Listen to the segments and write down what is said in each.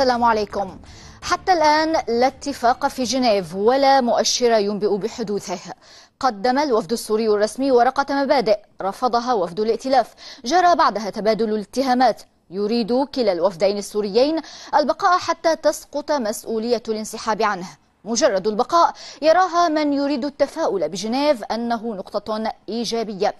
السلام عليكم حتى الآن لا اتفاق في جنيف ولا مؤشر ينبئ بحدوثه قدم الوفد السوري الرسمي ورقة مبادئ رفضها وفد الائتلاف جرى بعدها تبادل الاتهامات يريد كلا الوفدين السوريين البقاء حتى تسقط مسؤولية الانسحاب عنه مجرد البقاء يراها من يريد التفاؤل بجنيف أنه نقطة إيجابية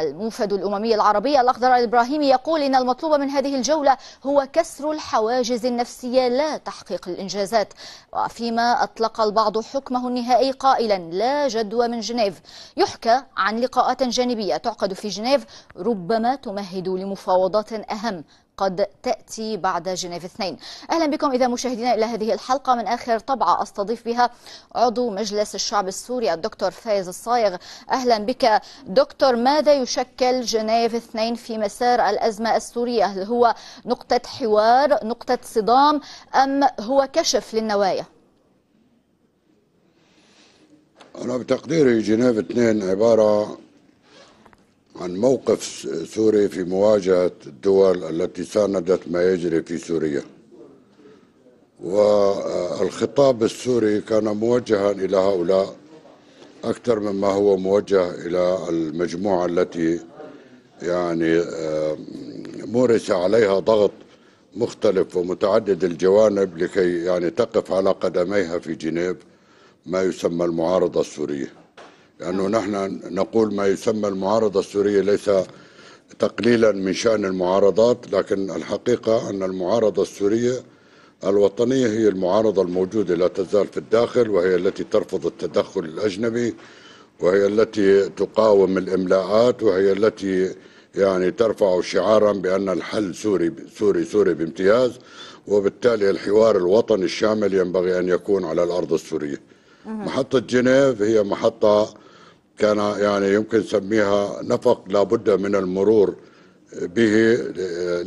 الموفد الأممي العربي الأخضر الإبراهيمي يقول إن المطلوب من هذه الجولة هو كسر الحواجز النفسية لا تحقيق الإنجازات وفيما أطلق البعض حكمه النهائي قائلا لا جدوى من جنيف يحكى عن لقاءات جانبية تعقد في جنيف ربما تمهد لمفاوضات أهم قد تأتي بعد جنيف اثنين أهلا بكم إذا مشاهدينا إلى هذه الحلقة من آخر طبعة أستضيف بها عضو مجلس الشعب السوري الدكتور فايز الصايغ أهلا بك دكتور ماذا يشكل جنيف اثنين في مسار الأزمة السورية هل هو نقطة حوار نقطة صدام أم هو كشف للنوايا أنا بتقديري جنيف اثنين عبارة عن موقف سوريا في مواجهة الدول التي ساندت ما يجري في سوريا والخطاب السوري كان موجها إلى هؤلاء أكثر مما هو موجه إلى المجموعة التي يعني آه، مورس عليها ضغط مختلف ومتعدد الجوانب لكي يعني تقف على قدميها في جنيف ما يسمى المعارضة السورية لأنه نحن نقول ما يسمى المعارضة السورية ليس تقليلا من شأن المعارضات لكن الحقيقة أن المعارضة السورية الوطنية هي المعارضة الموجودة لا تزال في الداخل وهي التي ترفض التدخل الأجنبي وهي التي تقاوم الإملاءات وهي التي يعني ترفع شعارا بأن الحل سوري سوري سوري بامتياز وبالتالي الحوار الوطني الشامل ينبغي أن يكون على الأرض السورية محطة جنيف هي محطة كان يعني يمكن نسميها نفق لابد من المرور به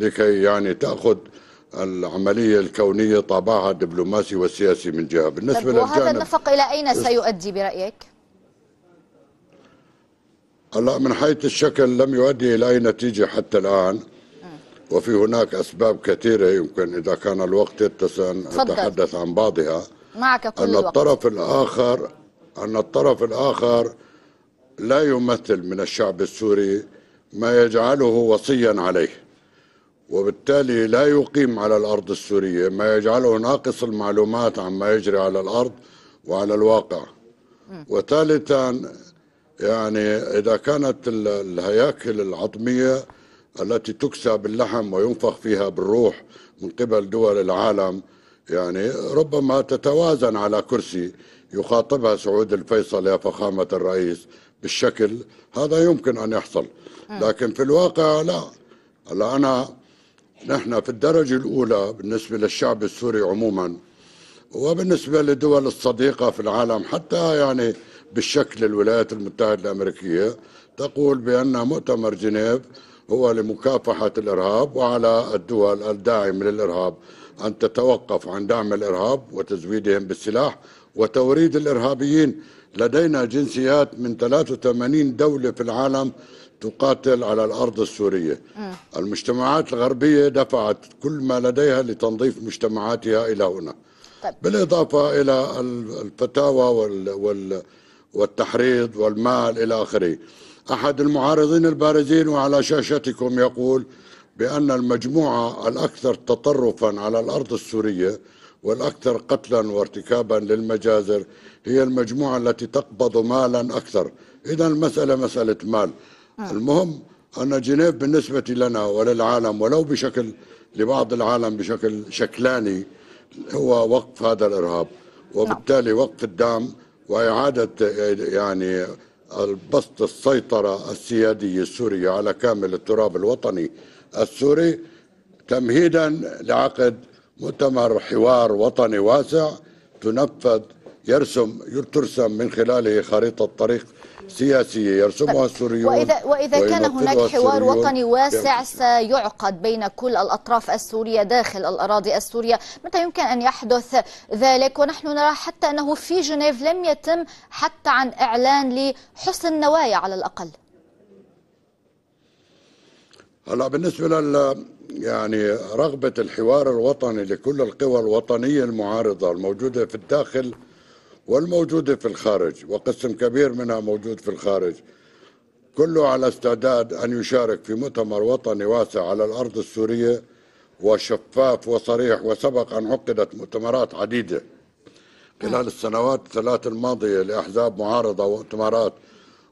لكي يعني تأخذ العملية الكونية طابعها الدبلوماسي والسياسي من جهة بالنسبة طيب وهذا النفق إلى أين سيؤدي برأيك؟ هلا من حيث الشكل لم يؤدي إلى أي نتيجة حتى الآن وفي هناك أسباب كثيرة يمكن إذا كان الوقت يتسع أتحدث عن بعضها معك كل أن الطرف الآخر أن الطرف الآخر لا يمثل من الشعب السوري ما يجعله وصيا عليه وبالتالي لا يقيم على الأرض السورية ما يجعله ناقص المعلومات عما يجري على الأرض وعلى الواقع وثالثا يعني إذا كانت الهياكل العظمية التي تكسى باللحم وينفخ فيها بالروح من قبل دول العالم يعني ربما تتوازن على كرسي يخاطبها سعود الفيصل يا فخامة الرئيس بالشكل هذا يمكن أن يحصل آه. لكن في الواقع لا هلا أنا نحن في الدرجة الأولى بالنسبة للشعب السوري عموما وبالنسبة للدول الصديقة في العالم حتى يعني بالشكل الولايات المتحدة الأمريكية تقول بأن مؤتمر جنيف هو لمكافحة الإرهاب وعلى الدول الداعمة للإرهاب أن تتوقف عن دعم الإرهاب وتزويدهم بالسلاح وتوريد الإرهابيين لدينا جنسيات من 83 دولة في العالم تقاتل على الأرض السورية م. المجتمعات الغربية دفعت كل ما لديها لتنظيف مجتمعاتها إلى هنا طيب. بالإضافة إلى الفتاوى وال... وال... والتحريض والمال إلى آخره أحد المعارضين البارزين وعلى شاشتكم يقول بأن المجموعة الأكثر تطرفا على الأرض السورية والأكثر قتلا وارتكابا للمجازر هي المجموعة التي تقبض مالا أكثر إذا المسألة مسألة مال آه. المهم أن جنيف بالنسبة لنا وللعالم ولو بشكل لبعض العالم بشكل شكلاني هو وقف هذا الإرهاب نعم. وبالتالي وقف الدعم وإعادة يعني البسط السيطرة السيادية السورية على كامل التراب الوطني السوري تمهيدا لعقد مؤتمر حوار وطني واسع تنفذ يرسم ترسم من خلاله خريطة طريق سياسية يرسمها طيب، السوريون وإذا, وإذا كان هناك حوار وطني واسع سيعقد بين كل الأطراف السورية داخل الأراضي السورية متى يمكن أن يحدث ذلك ونحن نرى حتى أنه في جنيف لم يتم حتى عن إعلان لحسن النوايا على الأقل هلا بالنسبه لل يعني رغبه الحوار الوطني لكل القوى الوطنيه المعارضه الموجوده في الداخل والموجوده في الخارج وقسم كبير منها موجود في الخارج كله على استعداد ان يشارك في مؤتمر وطني واسع على الارض السوريه وشفاف وصريح وسبق ان عقدت مؤتمرات عديده خلال السنوات الثلاث الماضيه لاحزاب معارضه ومؤتمرات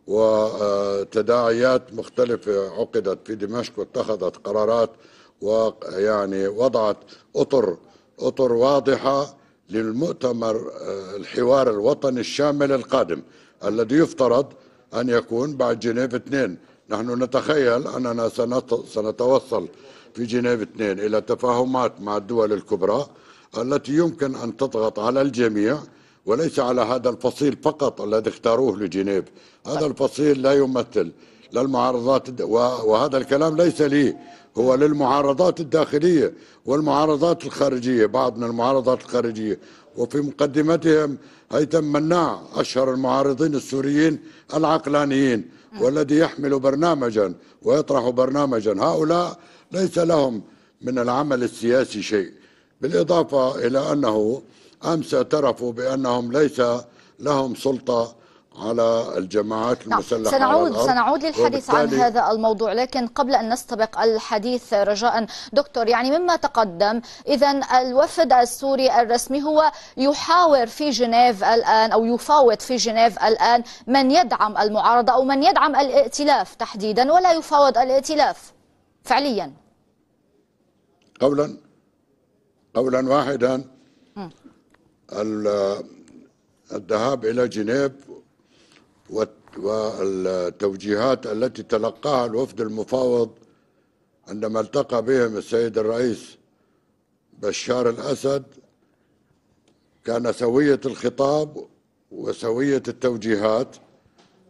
وتداعيات مختلفة عقدت في دمشق واتخذت قرارات ويعني وضعت أطر أطر واضحة للمؤتمر آه، الحوار الوطني الشامل القادم الذي يفترض أن يكون بعد جنيف اثنين نحن نتخيل أننا سنتوصل في جنيف اثنين إلى تفاهمات مع الدول الكبرى التي يمكن أن تضغط على الجميع وليس على هذا الفصيل فقط الذي اختاروه لجنيف هذا طيب. الفصيل لا يمثل للمعارضات وهذا الكلام ليس لي هو للمعارضات الداخلية والمعارضات الخارجية بعض من المعارضات الخارجية وفي مقدمتهم هيثم مناع أشهر المعارضين السوريين العقلانيين والذي يحمل برنامجا ويطرح برنامجا هؤلاء ليس لهم من العمل السياسي شيء بالإضافة إلى أنه أمس اعترفوا بأنهم ليس لهم سلطة على الجماعات نعم، المسلحة نعم. سنعود سنعود للحديث عن هذا الموضوع لكن قبل أن نستبق الحديث رجاء دكتور يعني مما تقدم إذا الوفد السوري الرسمي هو يحاور في جنيف الآن أو يفاوض في جنيف الآن من يدعم المعارضة أو من يدعم الائتلاف تحديدا ولا يفاوض الائتلاف فعليا قولا قولا واحدا الذهاب إلى جنيف والتوجيهات التي تلقاها الوفد المفاوض عندما التقى بهم السيد الرئيس بشار الأسد كان سوية الخطاب وسوية التوجيهات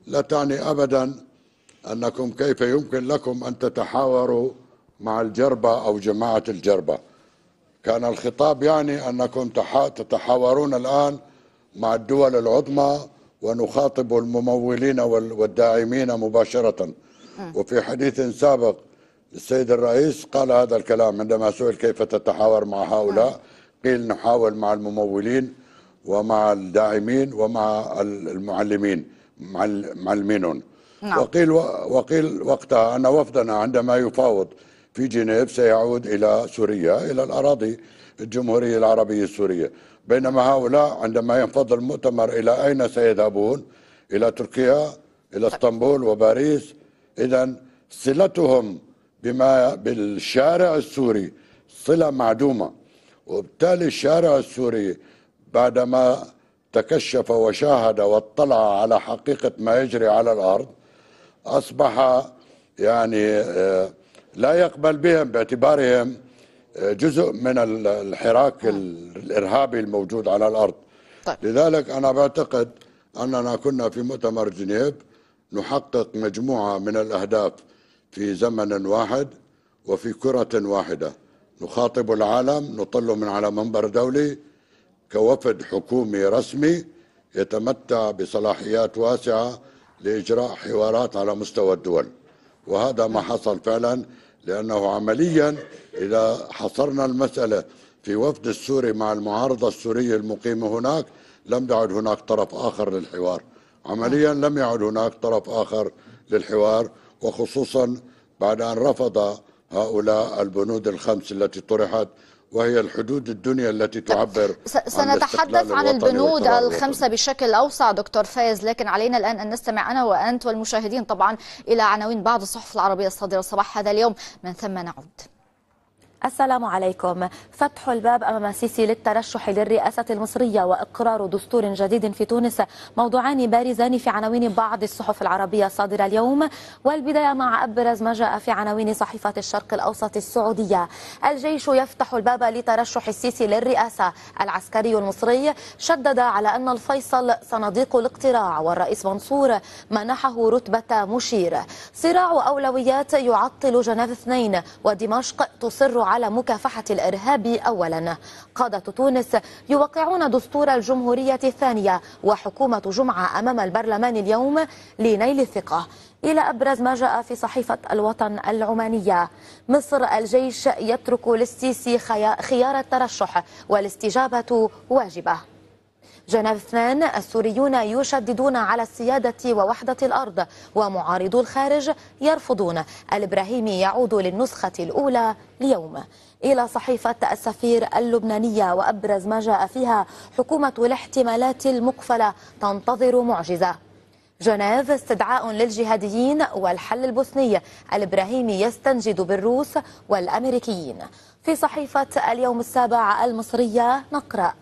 لا تعني أبدا أنكم كيف يمكن لكم أن تتحاوروا مع الجربة أو جماعة الجربة كان الخطاب يعني أنكم تتحاورون الآن مع الدول العظمى ونخاطب الممولين والداعمين مباشرة وفي حديث سابق السيد الرئيس قال هذا الكلام عندما سئل كيف تتحاور مع هؤلاء قيل نحاول مع الممولين ومع الداعمين ومع المعلمين معلمين نعم. وقيل وقيل وقتها أن وفدنا عندما يفاوض في جنيف سيعود إلى سوريا إلى الأراضي الجمهورية العربية السورية بينما هؤلاء عندما ينفض المؤتمر إلى أين سيذهبون إلى تركيا إلى اسطنبول وباريس إذا صلتهم بما بالشارع السوري صلة معدومة وبالتالي الشارع السوري بعدما تكشف وشاهد واطلع على حقيقة ما يجري على الأرض أصبح يعني آه لا يقبل بهم باعتبارهم آه، جزء من الحراك الارهابي الموجود على الارض طيب. لذلك انا بعتقد اننا كنا في مؤتمر جنيف نحقق مجموعه من الاهداف في زمن واحد وفي كره واحده نخاطب العالم نطل من على منبر دولي كوفد حكومي رسمي يتمتع بصلاحيات واسعه لاجراء حوارات على مستوى الدول وهذا ما حصل فعلا لأنه عمليا إذا حصرنا المسألة في وفد السوري مع المعارضة السورية المقيمة هناك لم يعد هناك طرف آخر للحوار عمليا لم يعد هناك طرف آخر للحوار وخصوصا بعد أن رفض هؤلاء البنود الخمس التي طرحت وهي الحدود الدنيا التي تعبر سنتحدث عن, عن البنود الخمسة بشكل أوسع دكتور فايز لكن علينا الآن أن نستمع أنا وأنت والمشاهدين طبعا إلى عناوين بعض الصحف العربية الصادرة صباح هذا اليوم من ثم نعود السلام عليكم فتح الباب أمام السيسي للترشح للرئاسة المصرية وإقرار دستور جديد في تونس موضوعان بارزان في عناوين بعض الصحف العربية الصادرة اليوم والبداية مع أبرز ما جاء في عناوين صحيفة الشرق الأوسط السعودية الجيش يفتح الباب لترشح السيسي للرئاسة العسكري المصري شدد على أن الفيصل صناديق الاقتراع والرئيس منصور منحه رتبة مشير صراع أولويات يعطل جنيف اثنين ودمشق تصر على على مكافحة الإرهاب أولا قادة تونس يوقعون دستور الجمهورية الثانية وحكومة جمعة أمام البرلمان اليوم لنيل الثقة إلى أبرز ما جاء في صحيفة الوطن العمانية مصر الجيش يترك للسيسي خيار الترشح والاستجابة واجبة جانب اثنان السوريون يشددون على السيادة ووحدة الأرض ومعارضو الخارج يرفضون الإبراهيمي يعود للنسخة الأولى اليوم إلى صحيفة السفير اللبنانية وأبرز ما جاء فيها حكومة الاحتمالات المقفلة تنتظر معجزة جنيف استدعاء للجهاديين والحل البوسني الإبراهيمي يستنجد بالروس والأمريكيين في صحيفة اليوم السابع المصرية نقرأ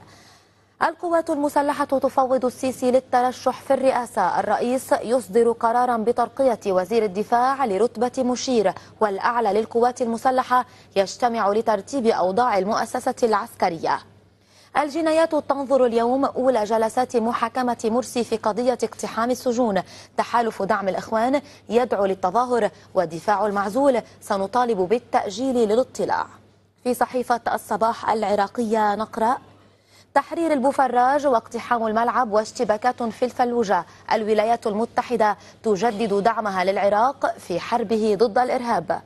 القوات المسلحة تفوض السيسي للترشح في الرئاسة الرئيس يصدر قرارا بترقية وزير الدفاع لرتبة مشير والأعلى للقوات المسلحة يجتمع لترتيب أوضاع المؤسسة العسكرية الجنايات تنظر اليوم أولى جلسات محاكمة مرسي في قضية اقتحام السجون تحالف دعم الإخوان يدعو للتظاهر ودفاع المعزول سنطالب بالتأجيل للاطلاع في صحيفة الصباح العراقية نقرأ تحرير البوفراج واقتحام الملعب واشتباكات في الفلوجة الولايات المتحدة تجدد دعمها للعراق في حربه ضد الإرهاب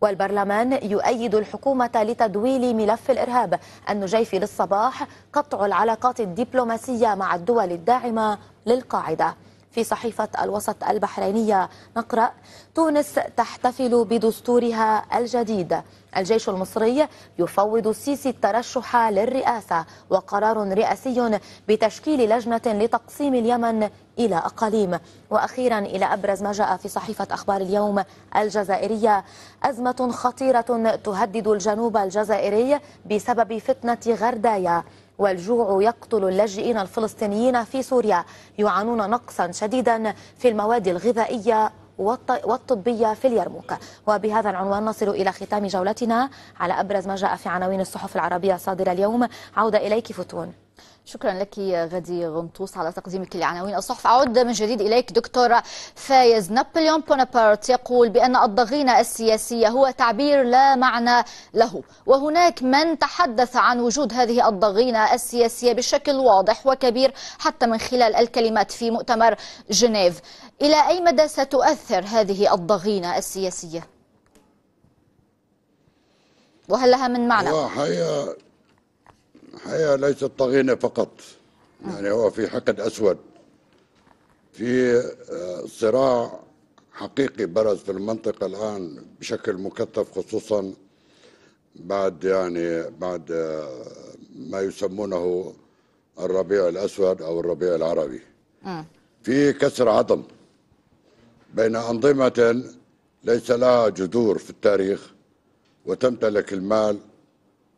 والبرلمان يؤيد الحكومة لتدويل ملف الإرهاب النجيفي للصباح قطع العلاقات الدبلوماسية مع الدول الداعمة للقاعدة في صحيفة الوسط البحرينية نقرأ تونس تحتفل بدستورها الجديد الجيش المصري يفوض السيسي الترشح للرئاسة وقرار رئاسي بتشكيل لجنة لتقسيم اليمن إلى أقاليم وأخيرا إلى أبرز ما جاء في صحيفة أخبار اليوم الجزائرية أزمة خطيرة تهدد الجنوب الجزائري بسبب فتنة غردايا والجوع يقتل اللاجئين الفلسطينيين في سوريا يعانون نقصا شديدا في المواد الغذائية والطبية في اليرموك وبهذا العنوان نصل إلى ختام جولتنا على أبرز ما جاء في عناوين الصحف العربية صادرة اليوم عودة إليك فتون شكرا لك يا غدي غنطوس على تقديمك لعناوين الصحف أعود من جديد إليك دكتور فايز نابليون بونابرت يقول بأن الضغينة السياسية هو تعبير لا معنى له وهناك من تحدث عن وجود هذه الضغينة السياسية بشكل واضح وكبير حتى من خلال الكلمات في مؤتمر جنيف إلى أي مدى ستؤثر هذه الضغينة السياسية؟ وهل لها من معنى؟ الحقيقة ليست طغينة فقط نعم. يعني هو في حقد أسود في آه، صراع حقيقي برز في المنطقة الآن بشكل مكثف خصوصا بعد يعني بعد آه، ما يسمونه الربيع الأسود أو الربيع العربي آه. في كسر عظم بين أنظمة ليس لها جذور في التاريخ وتمتلك المال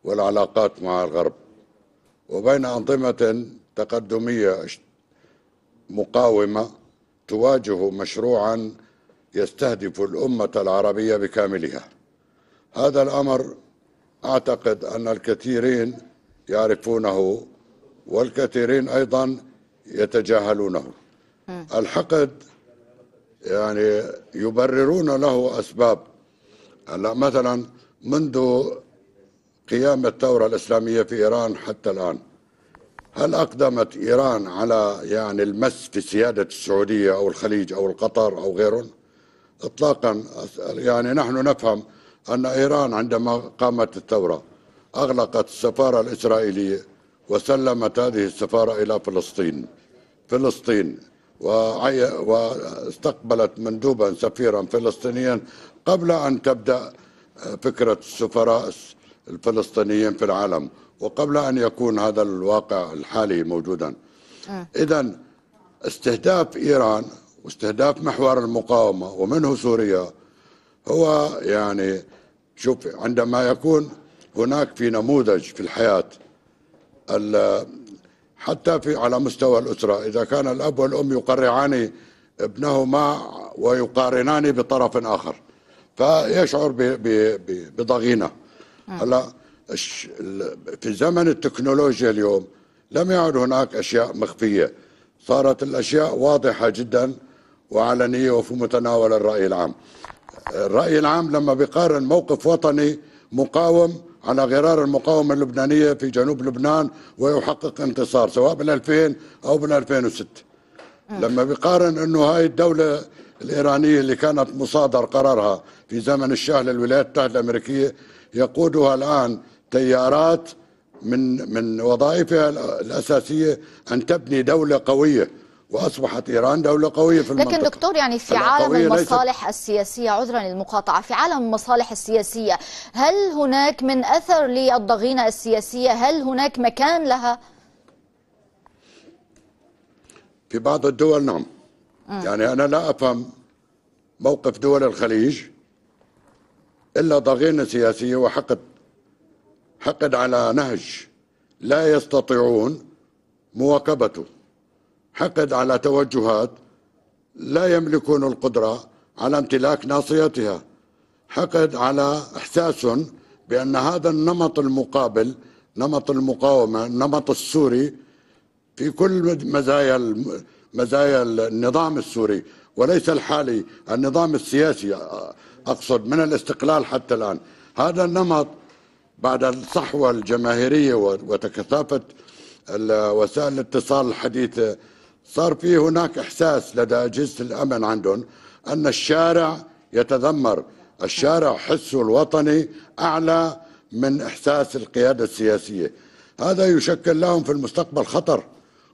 والعلاقات مع الغرب وبين أنظمة تقدمية مقاومة تواجه مشروعا يستهدف الأمة العربية بكاملها هذا الأمر أعتقد أن الكثيرين يعرفونه والكثيرين أيضا يتجاهلونه الحقد يعني يبررون له أسباب مثلا منذ قيام الثورة الإسلامية في إيران حتى الآن هل أقدمت إيران على يعني المس في سيادة السعودية أو الخليج أو القطر أو غيرهم إطلاقا يعني نحن نفهم أن إيران عندما قامت الثورة أغلقت السفارة الإسرائيلية وسلمت هذه السفارة إلى فلسطين فلسطين وعي... واستقبلت مندوبا سفيرا فلسطينيا قبل أن تبدأ فكرة السفراء الفلسطينيين في العالم وقبل أن يكون هذا الواقع الحالي موجودا آه. إذا استهداف إيران واستهداف محور المقاومة ومنه سوريا هو يعني شوف عندما يكون هناك في نموذج في الحياة حتى في على مستوى الأسرة إذا كان الأب والأم يقرعان ابنهما ويقارنان بطرف آخر فيشعر بضغينه آه. هلا في زمن التكنولوجيا اليوم لم يعد هناك اشياء مخفيه صارت الاشياء واضحه جدا وعلنيه وفي متناول الراي العام الراي العام لما بيقارن موقف وطني مقاوم على غرار المقاومه اللبنانيه في جنوب لبنان ويحقق انتصار سواء بال 2000 او بال 2006 آه. لما بيقارن انه هاي الدوله الإيرانية اللي كانت مصادر قرارها في زمن الشاه للولايات المتحدة الأمريكية يقودها الآن تيارات من من وظائفها الأساسية أن تبني دولة قوية واصبحت ايران دوله قويه في المنطقه لكن دكتور يعني في عالم المصالح ليست... السياسيه عذرا للمقاطعه في عالم المصالح السياسيه هل هناك من اثر للضغينه السياسيه هل هناك مكان لها في بعض الدول نعم آه. يعني أنا لا أفهم موقف دول الخليج إلا ضغينة سياسية وحقد حقد على نهج لا يستطيعون مواكبته حقد على توجهات لا يملكون القدرة على امتلاك ناصيتها حقد على إحساس بأن هذا النمط المقابل نمط المقاومة النمط السوري في كل مزايا مزايا النظام السوري وليس الحالي النظام السياسي أقصد من الاستقلال حتى الآن هذا النمط بعد الصحوة الجماهيرية وتكثافة وسائل الاتصال الحديثة صار في هناك إحساس لدى أجهزة الأمن عندهم أن الشارع يتذمر الشارع حسه الوطني أعلى من إحساس القيادة السياسية هذا يشكل لهم في المستقبل خطر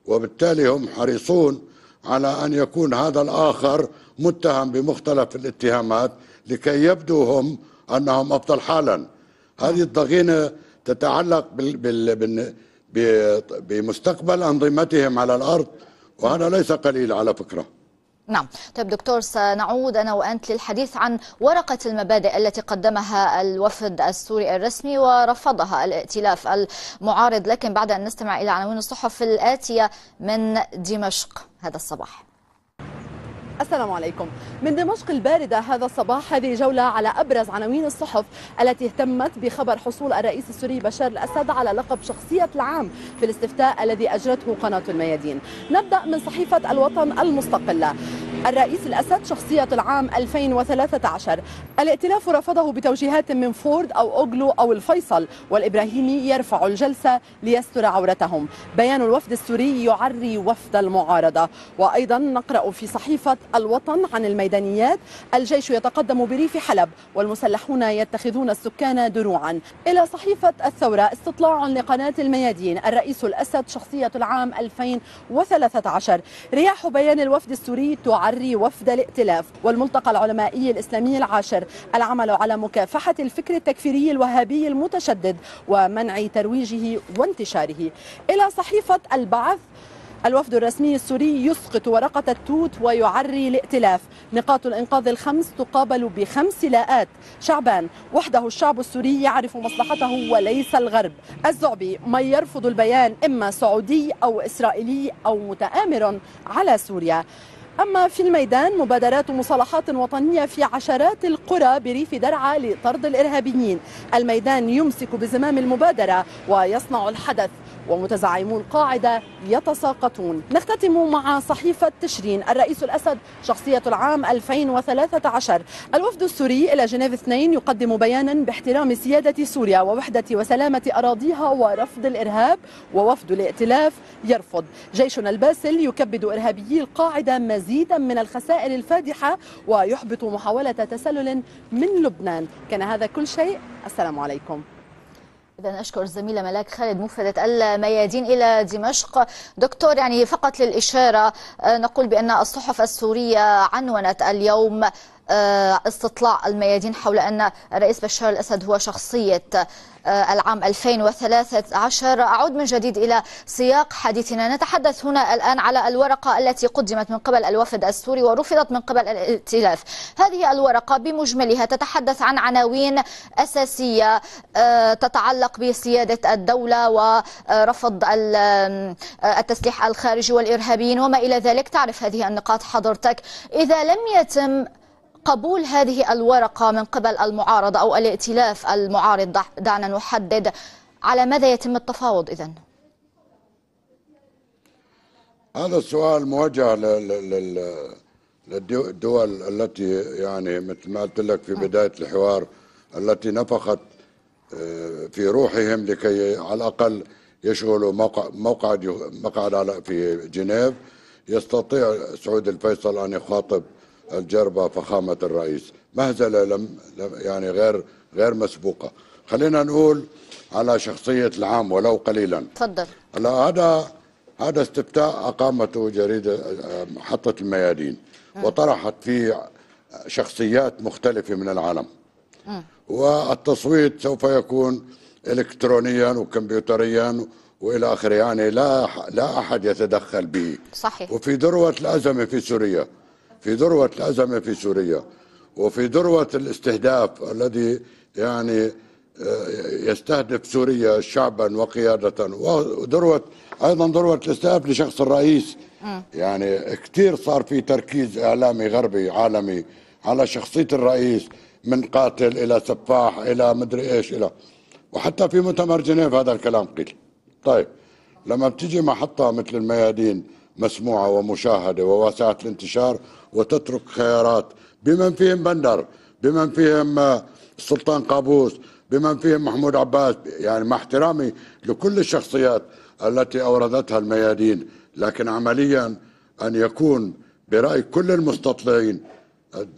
وبالتالي هم حريصون على أن يكون هذا الآخر متهم بمختلف الاتهامات لكي يبدو هم أنهم أفضل حالا هذه الضغينة تتعلق بال بال بال بمستقبل أنظمتهم على الأرض وهذا ليس قليل على فكره نعم طيب دكتور سنعود أنا وأنت للحديث عن ورقة المبادئ التي قدمها الوفد السوري الرسمي ورفضها الائتلاف المعارض لكن بعد أن نستمع إلى عناوين الصحف الآتية من دمشق هذا الصباح السلام عليكم من دمشق الباردة هذا الصباح هذه جولة على أبرز عناوين الصحف التي اهتمت بخبر حصول الرئيس السوري بشار الأسد على لقب شخصية العام في الاستفتاء الذي أجرته قناة الميادين نبدأ من صحيفة الوطن المستقلة الرئيس الأسد شخصية العام 2013 الائتلاف رفضه بتوجيهات من فورد أو أوغلو أو الفيصل والإبراهيمي يرفع الجلسة ليستر عورتهم بيان الوفد السوري يعري وفد المعارضة وأيضا نقرأ في صحيفة الوطن عن الميدانيات الجيش يتقدم بريف حلب والمسلحون يتخذون السكان دروعا إلى صحيفة الثورة استطلاع لقناة الميادين الرئيس الأسد شخصية العام 2013 رياح بيان الوفد السوري تعري تعري وفد الائتلاف والملتقى العلمائي الإسلامي العاشر العمل على مكافحة الفكر التكفيري الوهابي المتشدد ومنع ترويجه وانتشاره إلى صحيفة البعث الوفد الرسمي السوري يسقط ورقة التوت ويعري الائتلاف نقاط الإنقاذ الخمس تقابل بخمس لاءات شعبان وحده الشعب السوري يعرف مصلحته وليس الغرب الزعبي من يرفض البيان إما سعودي أو إسرائيلي أو متآمر على سوريا أما في الميدان مبادرات مصالحات وطنية في عشرات القرى بريف درعا لطرد الإرهابيين الميدان يمسك بزمام المبادرة ويصنع الحدث ومتزعمو القاعدة يتساقطون نختتم مع صحيفة تشرين الرئيس الأسد شخصية العام 2013 الوفد السوري إلى جنيف 2 يقدم بيانا باحترام سيادة سوريا ووحدة وسلامة أراضيها ورفض الإرهاب ووفد الائتلاف يرفض جيشنا الباسل يكبد إرهابيي القاعدة مزيد مزيدا من الخسائر الفادحة ويحبط محاولة تسلل من لبنان كان هذا كل شيء السلام عليكم إذا أشكر الزميلة ملاك خالد مفردة الميادين إلى دمشق دكتور يعني فقط للإشارة آه، نقول بأن الصحف السورية عنونت اليوم آه، استطلاع الميادين حول أن الرئيس بشار الأسد هو شخصية آه، العام 2013 أعود من جديد إلى سياق حديثنا نتحدث هنا الآن على الورقة التي قدمت من قبل الوفد السوري ورفضت من قبل الائتلاف هذه الورقة بمجملها تتحدث عن عناوين أساسية آه، تتعلق بسيادة الدولة ورفض التسليح الخارجي والإرهابيين وما إلى ذلك تعرف هذه النقاط حضرتك إذا لم يتم قبول هذه الورقة من قبل المعارضة أو الائتلاف المعارض دعنا نحدد على ماذا يتم التفاوض إذن؟ هذا السؤال موجه للدول التي يعني مثل ما قلت لك في نعم. بداية الحوار التي نفخت آه، في روحهم لكي على الأقل يشغلوا موقع مقعد مقعد في جنيف يستطيع سعود الفيصل أن يخاطب الجربة فخامة الرئيس مهزلة لم يعني غير غير مسبوقة خلينا نقول على شخصية العام ولو قليلا تفضل هلا هذا هذا استفتاء أقامته جريدة محطة الميادين وطرحت فيه شخصيات مختلفة من العالم والتصويت سوف يكون إلكترونيا وكمبيوتريا والى اخره يعني لا لا احد يتدخل به صحيح وفي ذروه الازمه في سوريا في ذروة الأزمة في سوريا وفي ذروة الاستهداف الذي يعني آه، يستهدف سوريا شعبا وقيادة وذروة أيضا ذروة الاستهداف لشخص الرئيس يعني كثير صار في تركيز إعلامي غربي عالمي على شخصية الرئيس من قاتل إلى سفاح إلى مدري إيش إلى وحتى في مؤتمر جنيف هذا الكلام قيل طيب لما بتيجي محطة مثل الميادين مسموعة ومشاهدة وواسعة الانتشار وتترك خيارات بمن فيهم بندر بمن فيهم السلطان آه، قابوس بمن فيهم محمود عباس يعني مع احترامي لكل الشخصيات التي أوردتها الميادين لكن عمليا أن يكون برأي كل المستطلعين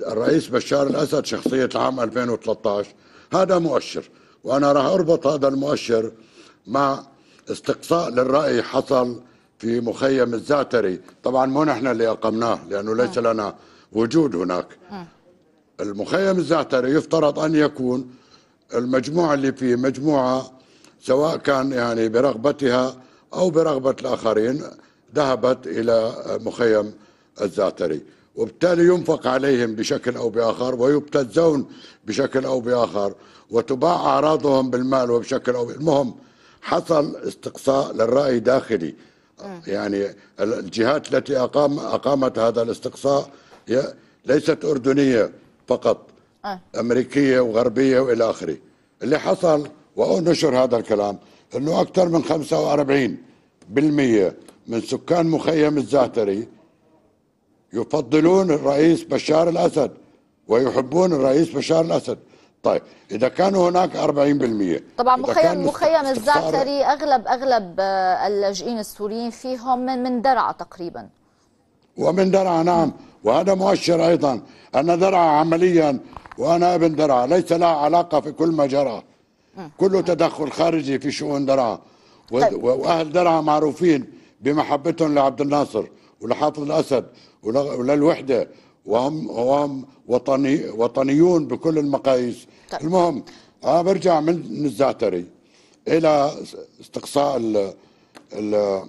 الرئيس بشار الأسد شخصية عام 2013 هذا مؤشر وأنا راح أربط هذا المؤشر مع استقصاء للرأي حصل في مخيم الزعتري طبعا مو نحن اللي أقمناه لأنه ليس آه. لنا وجود هناك آه. المخيم الزعتري يفترض أن يكون المجموعة اللي فيه مجموعة سواء كان يعني برغبتها أو برغبة الآخرين ذهبت إلى مخيم الزعتري وبالتالي ينفق عليهم بشكل أو بآخر ويبتزون بشكل أو بآخر وتباع أعراضهم بالمال وبشكل أو المهم حصل استقصاء للرأي داخلي يعني الجهات التي أقام أقامت هذا الاستقصاء هي ليست أردنية فقط آه. أمريكية وغربية وإلى آخره اللي حصل ونشر هذا الكلام أنه أكثر من 45% من سكان مخيم الزعتري يفضلون الرئيس بشار الأسد ويحبون الرئيس بشار الأسد طيب اذا كانوا هناك 40% طبعا مخيم مخيم الزعتري اغلب اغلب آه، اللاجئين السوريين فيهم من من درعا تقريبا ومن درعا نعم وهذا مؤشر ايضا ان درعا عمليا وانا ابن درعا ليس لها علاقه في كل ما جرى كله تدخل خارجي في شؤون درعا طيب. واهل درعا معروفين بمحبتهم لعبد الناصر ولحافظ الاسد وللوحده وهم وهم وطني وطنيون بكل المقاييس طيب. المهم انا برجع من الزعتري الى استقصاء ال ال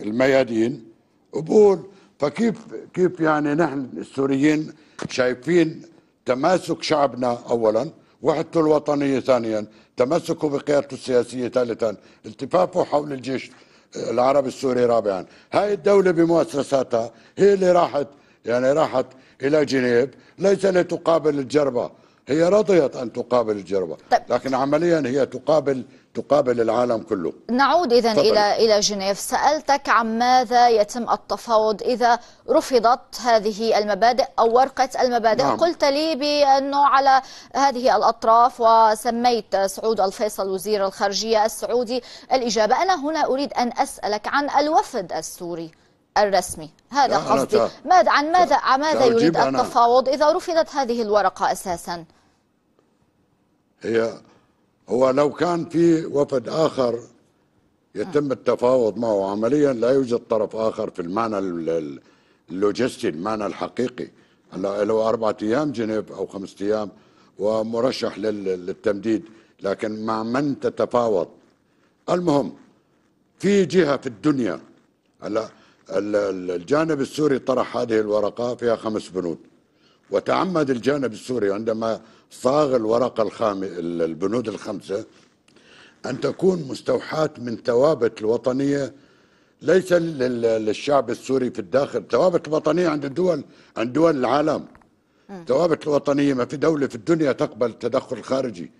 الميادين وبقول فكيف كيف يعني نحن السوريين شايفين تماسك شعبنا اولا وحدته الوطنيه ثانيا تمسكه بقيادته السياسيه ثالثا التفافه حول الجيش العربي السوري رابعا هاي الدوله بمؤسساتها هي اللي راحت يعني راحت الى جنيف ليس لتقابل الجربة هي رضيت أن تقابل الجربة طيب. لكن عمليا هي تقابل تقابل العالم كله نعود إذا إلى إلى جنيف سألتك عن ماذا يتم التفاوض إذا رفضت هذه المبادئ أو ورقة المبادئ نعم. قلت لي بأنه على هذه الأطراف وسميت سعود الفيصل وزير الخارجية السعودي الإجابة أنا هنا أريد أن أسألك عن الوفد السوري الرسمي هذا قصدي ماذا عن ماذا عن ماذا يريد التفاوض إذا رفضت هذه الورقة أساسا هي هو لو كان في وفد آخر يتم التفاوض معه عمليا لا يوجد طرف آخر في المعنى اللوجستي المعنى الحقيقي هلا له أربعة أيام جنيف أو خمسة أيام ومرشح للتمديد لكن مع من تتفاوض المهم في جهة في الدنيا هلا الجانب السوري طرح هذه الورقة فيها خمس بنود وتعمد الجانب السوري عندما صاغ الورقة الخام البنود الخمسة أن تكون مستوحاة من ثوابت الوطنية ليس للشعب السوري في الداخل ثوابت الوطنية عند الدول عند دول العالم ثوابت الوطنية ما في دولة في الدنيا تقبل التدخل الخارجي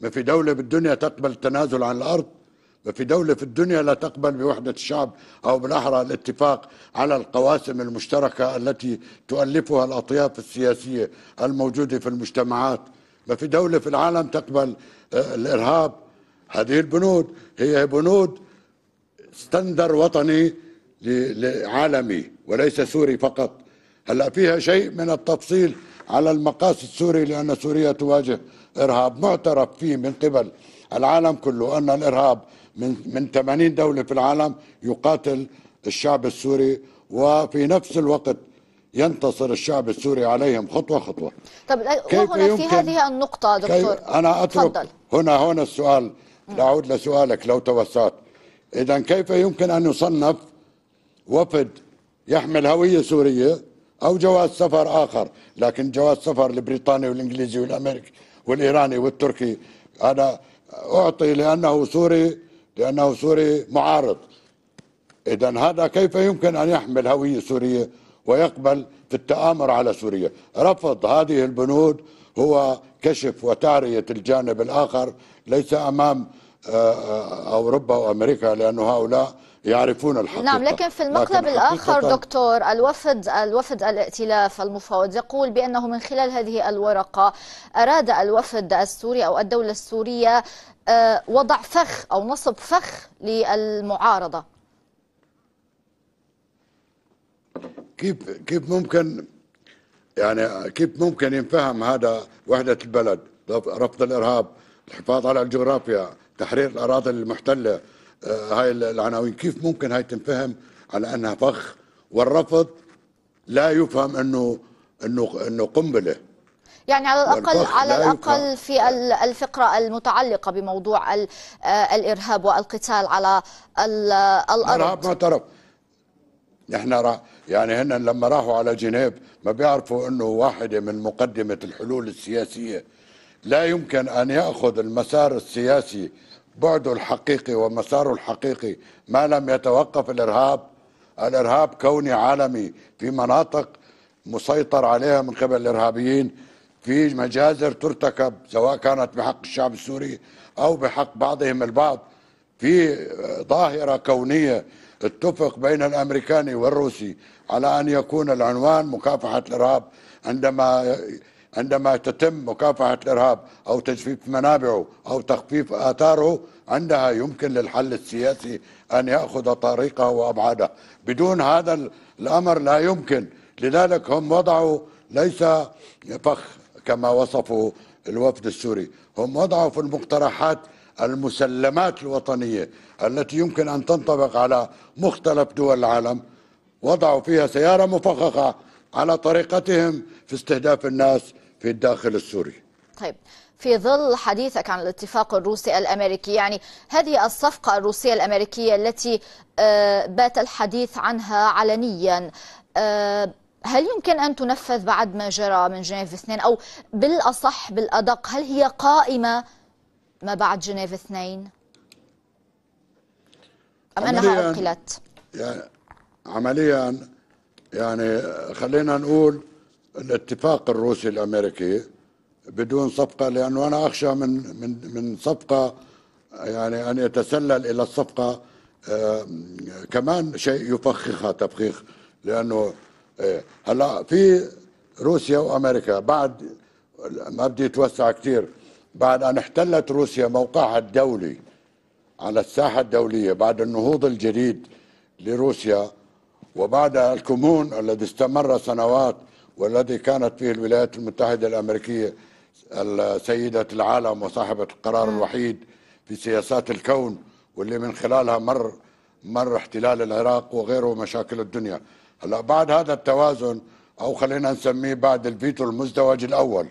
ما في دولة بالدنيا تقبل التنازل عن الأرض ما في دولة في الدنيا لا تقبل بوحدة الشعب أو بالأحرى الاتفاق على القواسم المشتركة التي تؤلفها الأطياف السياسية الموجودة في المجتمعات ما في دولة في العالم تقبل آه، الإرهاب هذه البنود هي بنود ستندر وطني عالمي وليس سوري فقط هلا فيها شيء من التفصيل على المقاس السوري لأن سوريا تواجه إرهاب معترف فيه من قبل العالم كله أن الإرهاب من من 80 دوله في العالم يقاتل الشعب السوري وفي نفس الوقت ينتصر الشعب السوري عليهم خطوه خطوه طب كيف وهنا يمكن في هذه النقطه دكتور انا اترك فضل. هنا هنا السؤال لاعود لسؤالك لو توسعت اذا كيف يمكن ان يصنف وفد يحمل هويه سوريه او جواز سفر اخر لكن جواز سفر البريطاني والانجليزي والامريكي والايراني والتركي انا اعطي لانه سوري لأنه سوري معارض إذا هذا كيف يمكن أن يحمل هوية سورية ويقبل في التآمر على سوريا رفض هذه البنود هو كشف وتعرية الجانب الآخر ليس أمام آه، آه، أوروبا وأمريكا لأن هؤلاء يعرفون نعم، الحقيقة نعم لكن في المقلب لكن الآخر دكتور الوفد الوفد الائتلاف المفاوض يقول بأنه من خلال هذه الورقة أراد الوفد السوري أو الدولة السورية آه، وضع فخ أو نصب فخ للمعارضة كيف كيف ممكن يعني كيف ممكن ينفهم هذا وحدة البلد رفض الإرهاب الحفاظ على الجغرافيا تحرير الأراضي المحتلة آه، هاي العناوين كيف ممكن هاي تنفهم على انها فخ والرفض لا يفهم انه انه انه قنبله يعني على الاقل على الاقل في الفقره المتعلقه بموضوع آه، الارهاب والقتال على الارض الارهاب ما طرف نحن يعني هن لما راحوا على جنيف ما بيعرفوا انه واحده من مقدمه الحلول السياسيه لا يمكن ان ياخذ المسار السياسي بعده الحقيقي ومساره الحقيقي ما لم يتوقف الارهاب الارهاب كوني عالمي في مناطق مسيطر عليها من قبل الارهابيين في مجازر ترتكب سواء كانت بحق الشعب السوري او بحق بعضهم البعض في ظاهره كونيه اتفق بين الامريكاني والروسي على ان يكون العنوان مكافحه الارهاب عندما عندما تتم مكافحة الإرهاب أو تجفيف منابعه أو تخفيف آثاره عندها يمكن للحل السياسي أن يأخذ طريقه وأبعاده بدون هذا الأمر لا يمكن لذلك هم وضعوا ليس فخ كما وصفه الوفد السوري هم وضعوا في المقترحات المسلمات الوطنية التي يمكن أن تنطبق على مختلف دول العالم وضعوا فيها سيارة مفخخة على طريقتهم في استهداف الناس في الداخل السوري طيب في ظل حديثك عن الاتفاق الروسي الامريكي يعني هذه الصفقه الروسيه الامريكيه التي آه، بات الحديث عنها علنيا آه، هل يمكن ان تنفذ بعد ما جرى من جنيف اثنين او بالاصح بالادق هل هي قائمه ما بعد جنيف اثنين؟ ام انها اقلت يعني عمليا يعني خلينا نقول الاتفاق الروسي الامريكي بدون صفقه لانه انا اخشى من من من صفقه يعني ان يتسلل الى الصفقه كمان شيء يفخخها تفخيخ لانه آه، هلا في روسيا وامريكا بعد ما بدي اتوسع كثير بعد ان احتلت روسيا موقعها الدولي على الساحه الدوليه بعد النهوض الجديد لروسيا وبعد الكمون الذي استمر سنوات والذي كانت فيه الولايات المتحدة الأمريكية سيدة العالم وصاحبة القرار الوحيد في سياسات الكون واللي من خلالها مر مر احتلال العراق وغيره مشاكل الدنيا هلا بعد هذا التوازن او خلينا نسميه بعد الفيتو المزدوج الاول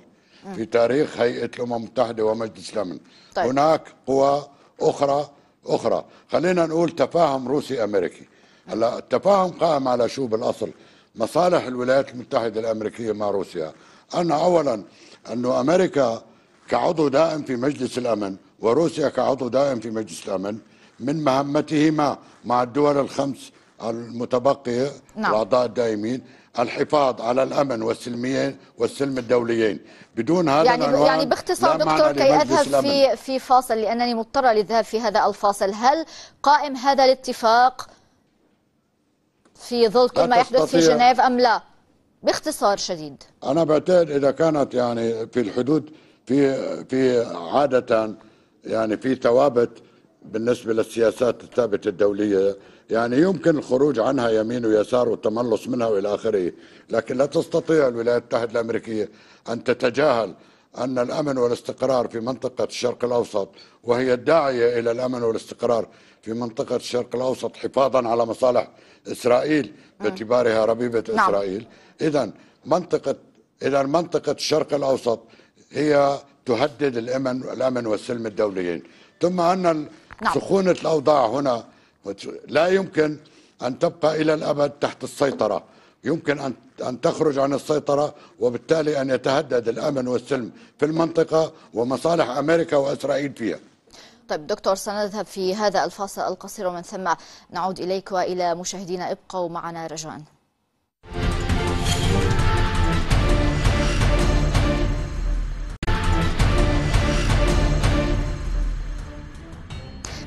في تاريخ هيئه الامم المتحده ومجلس الامن طيب. هناك قوى اخرى اخرى خلينا نقول تفاهم روسي امريكي هلا التفاهم قائم على شو بالاصل مصالح الولايات المتحدة الأمريكية مع روسيا أن أولا أن أمريكا كعضو دائم في مجلس الأمن وروسيا كعضو دائم في مجلس الأمن من مهمتهما مع الدول الخمس المتبقية نعم. الدائمين الحفاظ على الامن والسلميين والسلم الدوليين بدون هذا يعني يعني باختصار دكتور كي اذهب في في فاصل لانني مضطره للذهاب في هذا الفاصل هل قائم هذا الاتفاق في ظل كل ما يحدث في جنيف أم لا باختصار شديد أنا بعتقد إذا كانت يعني في الحدود في في عادة يعني في ثوابت بالنسبة للسياسات الثابتة الدولية يعني يمكن الخروج عنها يمين ويسار والتملص منها والى اخره، لكن لا تستطيع الولايات المتحده الامريكيه ان تتجاهل أن الأمن والاستقرار في منطقة الشرق الأوسط وهي الداعية إلى الأمن والاستقرار في منطقة الشرق الأوسط حفاظا على مصالح إسرائيل باعتبارها ربيبة نعم. إسرائيل إذا منطقة إذا منطقة الشرق الأوسط هي تهدد الأمن الأمن والسلم الدوليين ثم أن نعم. سخونة الأوضاع هنا لا يمكن أن تبقى إلى الأبد تحت السيطرة يمكن أن أن تخرج عن السيطرة وبالتالي أن يتهدد الأمن والسلم في المنطقة ومصالح أمريكا وإسرائيل فيها طيب دكتور سنذهب في هذا الفاصل القصير ومن ثم نعود إليك وإلى مشاهدينا ابقوا معنا رجاءً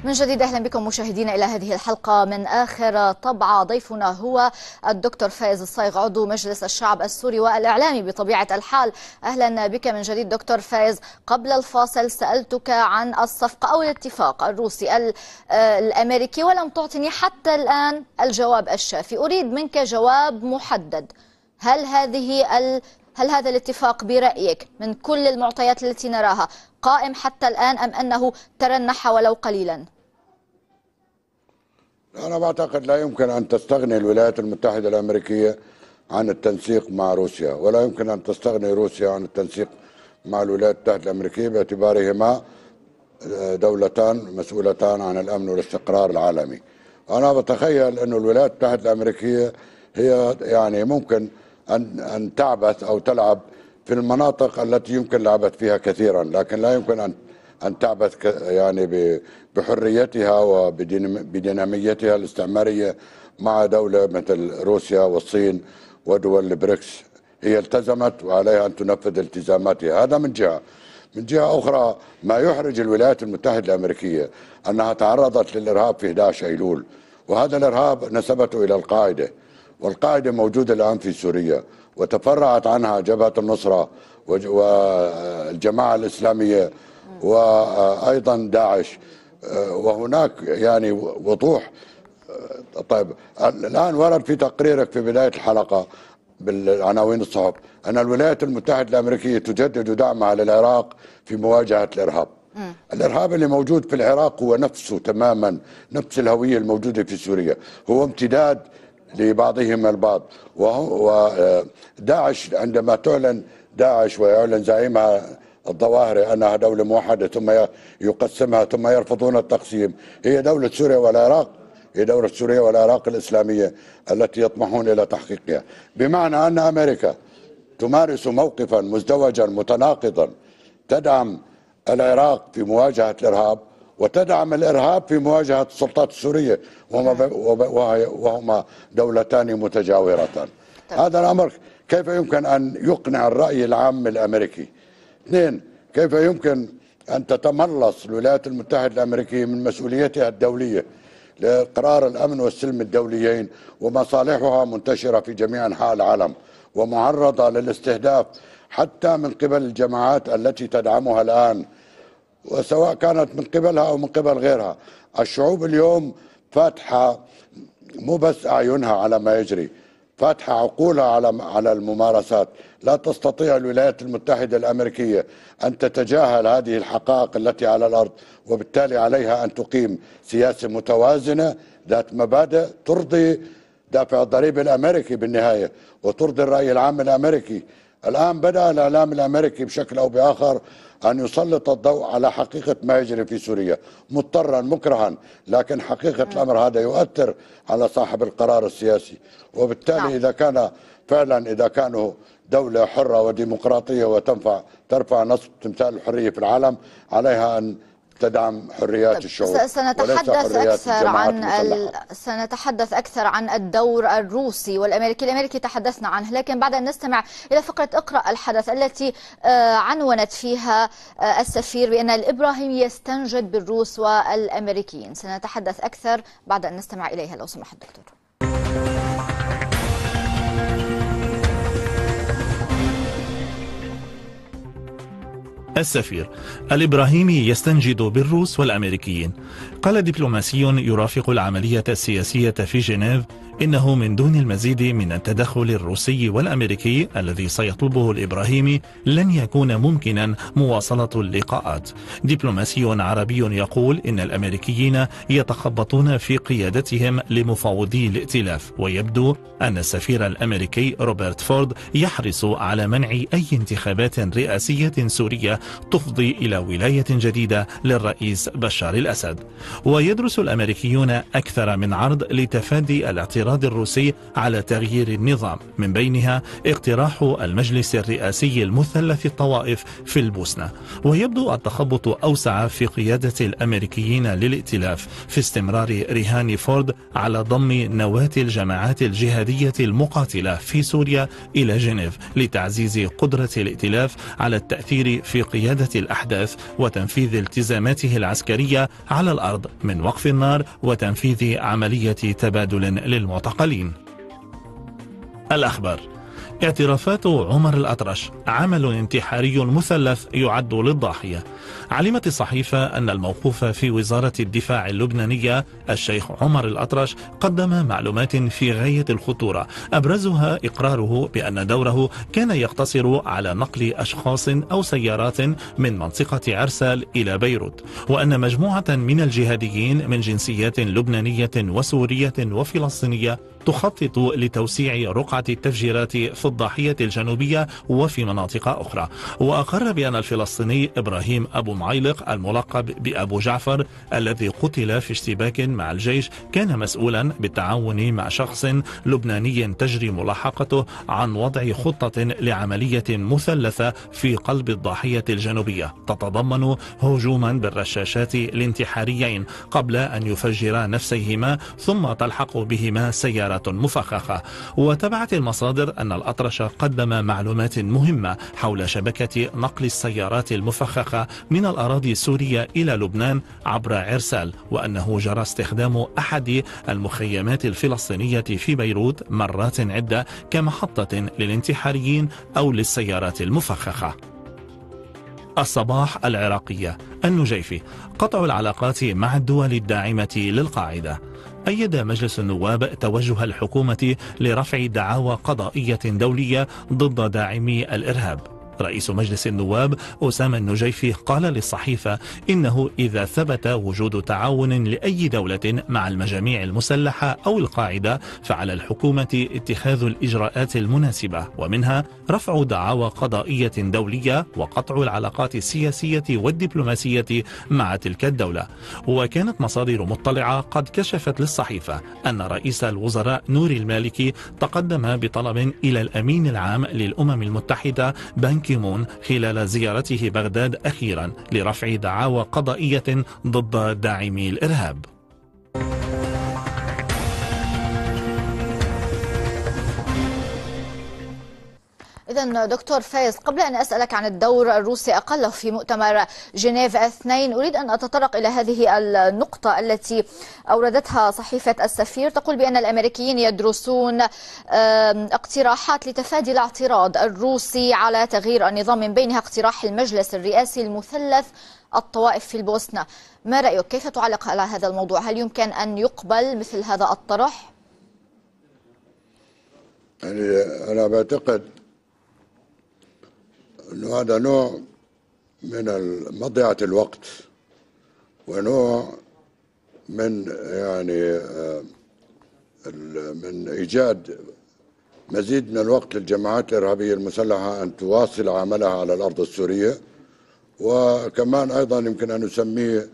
من جديد أهلا بكم مشاهدينا إلى هذه الحلقة من آخر طبعة ضيفنا هو الدكتور فايز الصايغ عضو مجلس الشعب السوري والإعلامي بطبيعة الحال أهلا بك من جديد دكتور فايز قبل الفاصل سألتك عن الصفقة أو الاتفاق الروسي آه، الأمريكي ولم تعطني حتى الآن الجواب الشافي أريد منك جواب محدد هل هذه ال... هل هذا الاتفاق برأيك من كل المعطيات التي نراها قائم حتى الآن أم أنه ترنح ولو قليلا؟ أنا بعتقد لا يمكن أن تستغني الولايات المتحدة الأمريكية عن التنسيق مع روسيا ولا يمكن أن تستغني روسيا عن التنسيق مع الولايات المتحدة الأمريكية باعتبارهما آه، دولتان مسؤولتان عن الأمن والاستقرار العالمي أنا بتخيل أن الولايات المتحدة الأمريكية هي يعني ممكن أن, أن تعبث أو تلعب في المناطق التي يمكن لعبت فيها كثيرا لكن لا يمكن أن أن تعبث يعني بحريتها وبديناميتها الاستعمارية مع دولة مثل روسيا والصين ودول البريكس هي التزمت وعليها أن تنفذ التزاماتها هذا من جهة من جهة أخرى ما يحرج الولايات المتحدة الأمريكية أنها تعرضت للإرهاب في 11 أيلول وهذا الإرهاب نسبته إلى القاعدة والقاعدة موجودة الآن في سوريا وتفرعت عنها جبهة النصرة والجماعة الإسلامية وايضا داعش آه، وهناك يعني وضوح آه، طيب الان ورد في تقريرك في بدايه الحلقه بالعناوين الصعب ان الولايات المتحده الامريكيه تجدد دعمها للعراق في مواجهه الارهاب. م. الارهاب اللي موجود في العراق هو نفسه تماما نفس الهويه الموجوده في سوريا، هو امتداد لبعضهم البعض وداعش آه، عندما تعلن داعش ويعلن زعيمها الظواهري أنها دولة موحدة ثم يقسمها ثم يرفضون التقسيم هي دولة سوريا والعراق هي دولة سوريا والعراق الإسلامية التي يطمحون إلى تحقيقها بمعنى أن أمريكا تمارس موقفا مزدوجا متناقضا تدعم العراق في مواجهة الإرهاب وتدعم الإرهاب في مواجهة السلطات السورية وهما, نعم. وهما دولتان متجاورتان طيب. هذا الأمر كيف يمكن أن يقنع الرأي العام الأمريكي اثنين كيف يمكن أن تتملص الولايات المتحدة الأمريكية من مسؤوليتها الدولية لقرار الأمن والسلم الدوليين ومصالحها منتشرة في جميع أنحاء العالم ومعرضة للاستهداف حتى من قبل الجماعات التي تدعمها الآن وسواء كانت من قبلها أو من قبل غيرها الشعوب اليوم فاتحة مو بس أعينها على ما يجري فاتحة عقولها على على الممارسات لا تستطيع الولايات المتحدة الأمريكية أن تتجاهل هذه الحقائق التي على الأرض وبالتالي عليها أن تقيم سياسة متوازنة ذات مبادئ ترضي دافع الضريبة الأمريكي بالنهاية وترضي الرأي العام الأمريكي الآن بدأ الإعلام الأمريكي بشكل أو بآخر أن يسلط الضوء على حقيقة ما يجري في سوريا مضطرا مكرها لكن حقيقة م. الأمر هذا يؤثر على صاحب القرار السياسي وبالتالي نعم. إذا كان فعلا إذا كانوا دولة حرة وديمقراطية وتنفع ترفع نصب تمثال الحرية في العالم عليها أن تدعم حريات الشعوب سنتحدث أكثر عن ال... سنتحدث أكثر عن الدور الروسي والأمريكي الأمريكي تحدثنا عنه لكن بعد أن نستمع إلى فقرة اقرأ الحدث التي آه، عنونت فيها آه، السفير بأن الإبراهيم يستنجد بالروس والأمريكيين سنتحدث أكثر بعد أن نستمع إليها لو سمحت دكتور السفير الإبراهيمي يستنجد بالروس والأمريكيين قال دبلوماسي يرافق العملية السياسية في جنيف إنه من دون المزيد من التدخل الروسي والأمريكي الذي سيطلبه الإبراهيمي لن يكون ممكنا مواصلة اللقاءات دبلوماسي عربي يقول إن الأمريكيين يتخبطون في قيادتهم لمفاوضي الائتلاف ويبدو أن السفير الأمريكي روبرت فورد يحرص على منع أي انتخابات رئاسية سورية تفضي إلى ولاية جديدة للرئيس بشار الأسد ويدرس الأمريكيون أكثر من عرض لتفادي الاعتراض الاعتراض الروسي على تغيير النظام من بينها اقتراح المجلس الرئاسي المثلث الطوائف في البوسنة ويبدو التخبط أوسع في قيادة الأمريكيين للائتلاف في استمرار رهان فورد على ضم نواة الجماعات الجهادية المقاتلة في سوريا إلى جنيف لتعزيز قدرة الائتلاف على التأثير في قيادة الأحداث وتنفيذ التزاماته العسكرية على الأرض من وقف النار وتنفيذ عملية تبادل للمعارضة وتقاليد الأخبار اعترافات عمر الأطرش عمل انتحاري مثلث يعد للضاحية علمت الصحيفة أن الموقوف في وزارة الدفاع اللبنانية الشيخ عمر الأطرش قدم معلومات في غاية الخطورة أبرزها إقراره بأن دوره كان يقتصر على نقل أشخاص أو سيارات من منطقة عرسال إلى بيروت وأن مجموعة من الجهاديين من جنسيات لبنانية وسورية وفلسطينية تخطط لتوسيع رقعة التفجيرات في الضاحية الجنوبية وفي مناطق أخرى وأقر بأن الفلسطيني إبراهيم أبو معيلق الملقب بأبو جعفر الذي قتل في اشتباك مع الجيش كان مسؤولا بالتعاون مع شخص لبناني تجري ملاحقته عن وضع خطة لعملية مثلثة في قلب الضاحية الجنوبية تتضمن هجوما بالرشاشات الانتحاريين قبل أن يفجرا نفسيهما ثم تلحق بهما سيارة عبارات مفخخة وتبعت المصادر أن الأطرش قدم معلومات مهمة حول شبكة نقل السيارات المفخخة من الأراضي السورية إلى لبنان عبر عرسال وأنه جرى استخدام أحد المخيمات الفلسطينية في بيروت مرات عدة كمحطة للانتحاريين أو للسيارات المفخخة الصباح العراقية النجيفي قطع العلاقات مع الدول الداعمة للقاعدة أيد مجلس النواب توجه الحكومة لرفع دعاوى قضائية دولية ضد داعمي الإرهاب رئيس مجلس النواب أسامة النجيفي قال للصحيفة إنه إذا ثبت وجود تعاون لأي دولة مع المجاميع المسلحة أو القاعدة فعلى الحكومة اتخاذ الإجراءات المناسبة ومنها رفع دعاوى قضائية دولية وقطع العلاقات السياسية والدبلوماسية مع تلك الدولة وكانت مصادر مطلعة قد كشفت للصحيفة أن رئيس الوزراء نور المالكي تقدم بطلب إلى الأمين العام للأمم المتحدة بنك كيمون خلال زيارته بغداد أخيرا لرفع دعاوى قضائية ضد داعمي الإرهاب إذا دكتور فايز قبل أن أسألك عن الدور الروسي أقله في مؤتمر جنيف اثنين أريد أن أتطرق إلى هذه النقطة التي أوردتها صحيفة السفير تقول بأن الأمريكيين يدرسون اقتراحات لتفادي الاعتراض الروسي على تغيير النظام من بينها اقتراح المجلس الرئاسي المثلث الطوائف في البوسنة ما رأيك كيف تعلق على هذا الموضوع هل يمكن أن يقبل مثل هذا الطرح؟ يعني أنا بعتقد انه هذا نوع من مضيعة الوقت ونوع من يعني آه، من ايجاد مزيد من الوقت للجماعات الارهابيه المسلحه ان تواصل عملها على الارض السوريه وكمان ايضا يمكن ان نسميه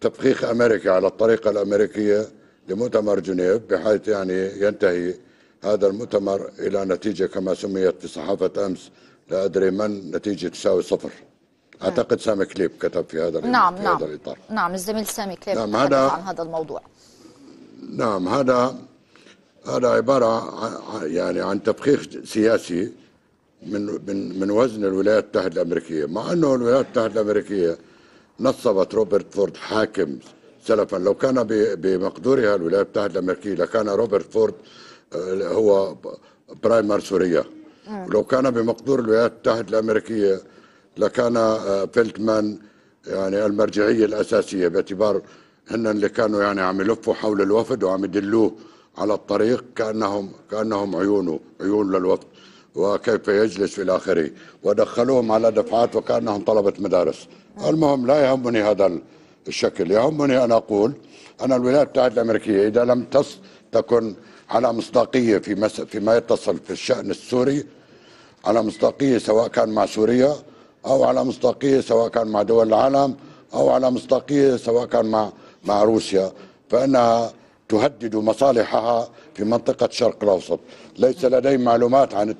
تفخيخ امريكا على الطريقه الامريكيه لمؤتمر جنيف بحيث يعني ينتهي هذا المؤتمر الى نتيجه كما سميت في صحافه امس لا ادري من نتيجه تساوي صفر اعتقد سامي كليب كتب في هذا نعم في نعم هذا الاطار نعم الزميل سامي كليب نعم هذا عن هذا الموضوع نعم هذا هذا عباره يعني عن تفخيخ سياسي من من من وزن الولايات المتحده الامريكيه مع انه الولايات المتحده الامريكيه نصبت روبرت فورد حاكم سلفا لو كان بمقدورها الولايات المتحده الامريكيه لكان روبرت فورد آه، هو برايمر سوريا نعم. ولو كان بمقدور الولايات المتحدة الأمريكية لكان آه، فيلتمان يعني المرجعية الأساسية باعتبار هن اللي كانوا يعني عم يلفوا حول الوفد وعم يدلوه على الطريق كأنهم كأنهم عيونه عيون للوفد وكيف يجلس إلى آخره ودخلوهم على دفعات وكأنهم طلبة مدارس نعم. المهم لا يهمني هذا الشكل يهمني أن أقول أن الولايات المتحدة الأمريكية إذا لم تكن على مصداقية في مس... فيما يتصل في الشأن السوري على مصداقية سواء كان مع سوريا أو على مصداقية سواء كان مع دول العالم أو على مصداقية سواء كان مع مع روسيا فإنها تهدد مصالحها في منطقة الشرق الأوسط ليس لدي معلومات عن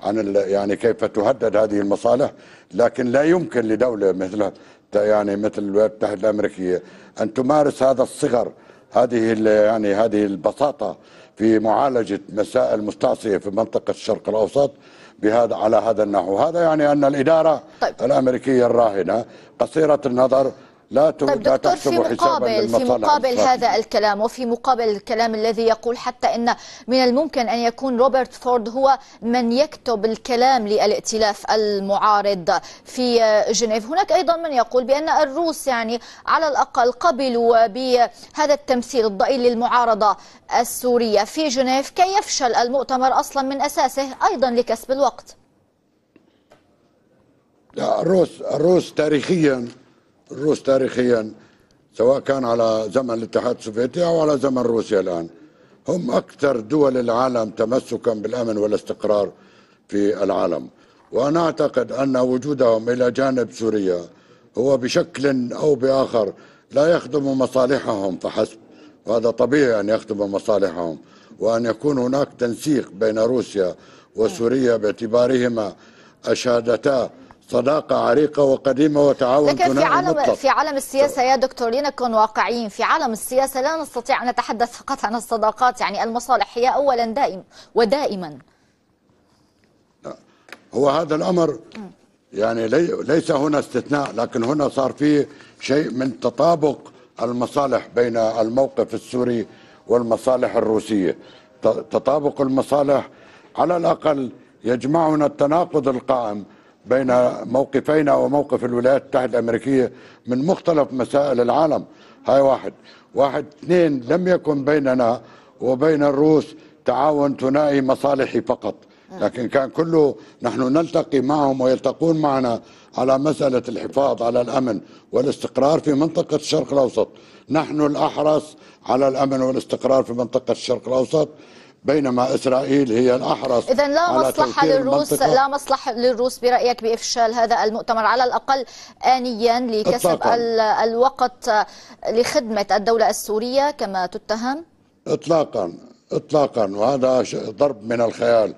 عن يعني كيف تهدد هذه المصالح لكن لا يمكن لدولة مثل يعني مثل الولايات المتحدة الأمريكية أن تمارس هذا الصغر هذه يعني هذه البساطة في معالجة مسائل مستعصية في منطقة الشرق الأوسط بهذا على هذا النحو هذا يعني أن الإدارة طيب. الأمريكية الراهنة قصيرة النظر لا طيب دكتور في مقابل في مقابل هذا الكلام وفي مقابل الكلام الذي يقول حتى ان من الممكن ان يكون روبرت فورد هو من يكتب الكلام للائتلاف المعارض في جنيف هناك ايضا من يقول بان الروس يعني على الاقل قبلوا بهذا التمثيل الضئيل للمعارضه السوريه في جنيف كي يفشل المؤتمر اصلا من اساسه ايضا لكسب الوقت الروس الروس تاريخيا الروس تاريخيا سواء كان على زمن الاتحاد السوفيتي أو على زمن روسيا الآن هم أكثر دول العالم تمسكا بالأمن والاستقرار في العالم وأنا أعتقد أن وجودهم إلى جانب سوريا هو بشكل أو بآخر لا يخدم مصالحهم فحسب وهذا طبيعي أن يخدم مصالحهم وأن يكون هناك تنسيق بين روسيا وسوريا باعتبارهما أشهدتا صداقة عريقة وقديمة وتعاون لكن في عالم مطلق. في عالم السياسة يا دكتور لنكن واقعيين في عالم السياسة لا نستطيع أن نتحدث فقط عن الصداقات يعني المصالح هي أولا دائم ودائما هو هذا الأمر يعني ليس هنا استثناء لكن هنا صار في شيء من تطابق المصالح بين الموقف السوري والمصالح الروسية تطابق المصالح على الأقل يجمعنا التناقض القائم بين موقفينا وموقف الولايات المتحدة الأمريكية من مختلف مسائل العالم هاي واحد واحد اثنين لم يكن بيننا وبين الروس تعاون ثنائي مصالحي فقط آه. لكن كان كله نحن نلتقي معهم ويلتقون معنا على مسألة الحفاظ على الأمن والاستقرار في منطقة الشرق الأوسط نحن الأحرص على الأمن والاستقرار في منطقة الشرق الأوسط بينما اسرائيل هي الاحرص اذا لا مصلحه للروس المنطقة. لا مصلحه للروس برايك بافشال هذا المؤتمر على الاقل انيا لكسب إطلاقاً. الوقت لخدمه الدوله السوريه كما تتهم اطلاقا اطلاقا وهذا ضرب من الخيال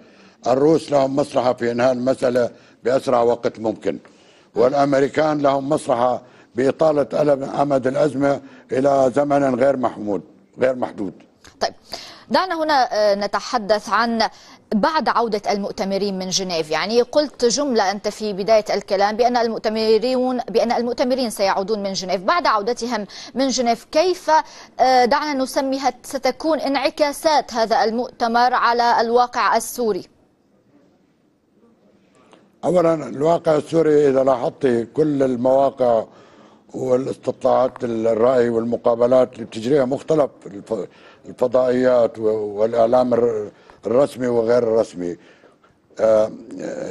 الروس لهم مصلحه في انهاء المساله باسرع وقت ممكن والامريكان لهم مصلحه باطاله امد الازمه الى زمن غير محمود غير محدود طيب دعنا هنا آه، نتحدث عن بعد عودة المؤتمرين من جنيف يعني قلت جملة أنت في بداية الكلام بأن المؤتمرين بأن المؤتمرين سيعودون من جنيف بعد عودتهم من جنيف كيف آه، دعنا نسميها ستكون انعكاسات هذا المؤتمر على الواقع السوري أولا الواقع السوري إذا لاحظت كل المواقع والاستطلاعات الرأي والمقابلات اللي بتجريها مختلف الفضائيات والإعلام الرسمي وغير الرسمي آه،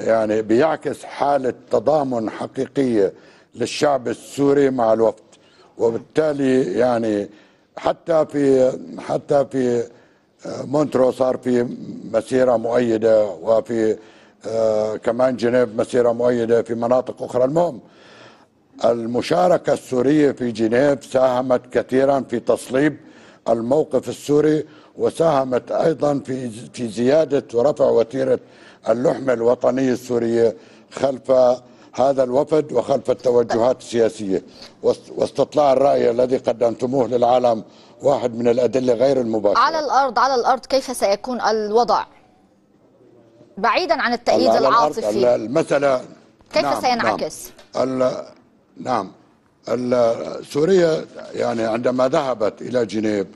يعني بيعكس حالة تضامن حقيقية للشعب السوري مع الوفد وبالتالي يعني حتى في حتى في آه، مونترو صار في مسيرة مؤيدة وفي آه، كمان جنيف مسيرة مؤيدة في مناطق أخرى المهم المشاركة السورية في جنيف ساهمت كثيرا في تصليب الموقف السوري وساهمت أيضا في في زيادة ورفع وتيرة اللحمة الوطنية السورية خلف هذا الوفد وخلف التوجهات السياسية واستطلاع الرأي الذي قدمتموه للعالم واحد من الأدلة غير المباشرة على الأرض على الأرض كيف سيكون الوضع بعيدا عن التأييد العاطفي المسألة كيف نعم سينعكس نعم, نعم سوريا يعني عندما ذهبت إلى جنيف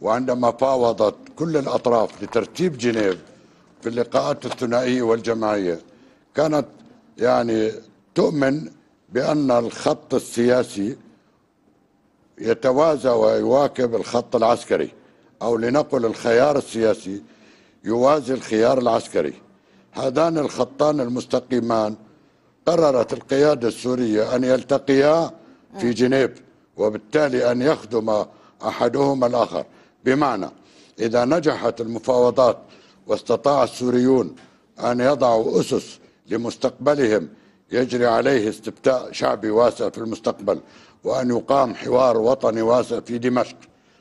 وعندما فاوضت كل الأطراف لترتيب جنيف في اللقاءات الثنائية والجماعية كانت يعني تؤمن بأن الخط السياسي يتوازى ويواكب الخط العسكري أو لنقل الخيار السياسي يوازي الخيار العسكري هذان الخطان المستقيمان قررت القيادة السورية أن يلتقيا في جنيف وبالتالي أن يخدم أحدهما الآخر بمعنى إذا نجحت المفاوضات واستطاع السوريون أن يضعوا أسس لمستقبلهم يجري عليه استبتاء شعبي واسع في المستقبل وأن يقام حوار وطني واسع في دمشق